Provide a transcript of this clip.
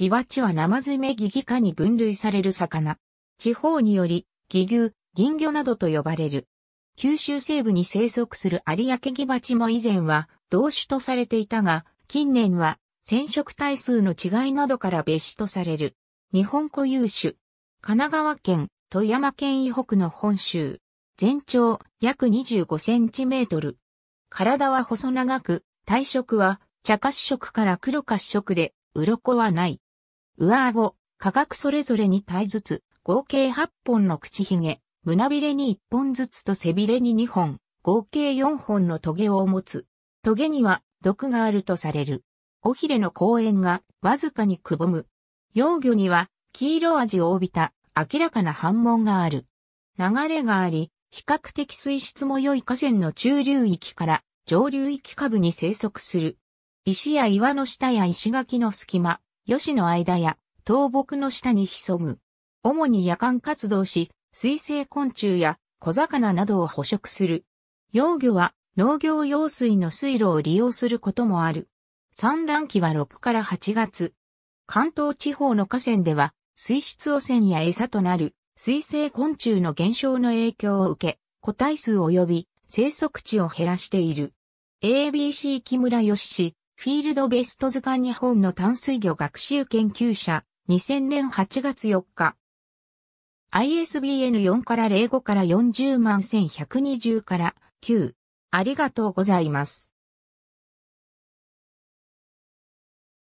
ギバチは生詰めギギ科に分類される魚。地方により、ギ牛、銀魚などと呼ばれる。九州西部に生息する有明ギバチも以前は同種とされていたが、近年は染色体数の違いなどから別種とされる。日本固有種。神奈川県、富山県以北の本州。全長約25センチメートル。体は細長く、体色は茶褐色から黒褐色で、鱗はない。上顎、価格それぞれ2体ずつ、合計8本の口ひげ、胸びれに1本ずつと背びれに2本、合計4本の棘を持つ。棘には毒があるとされる。尾ひれの公園がわずかにくぼむ。幼魚には黄色味を帯びた明らかな反紋がある。流れがあり、比較的水質も良い河川の中流域から上流域下部に生息する。石や岩の下や石垣の隙間、吉シの間や倒木の下に潜む。主に夜間活動し、水生昆虫や小魚などを捕食する。幼魚は農業用水の水路を利用することもある。産卵期は6から8月。関東地方の河川では、水質汚染や餌となる水生昆虫の減少の影響を受け、個体数及び生息地を減らしている。ABC 木村義氏、フィールドベスト図鑑日本の淡水魚学習研究者、2000年8月4日。ISBN 4から05から40万1120から9。ありがとうございます。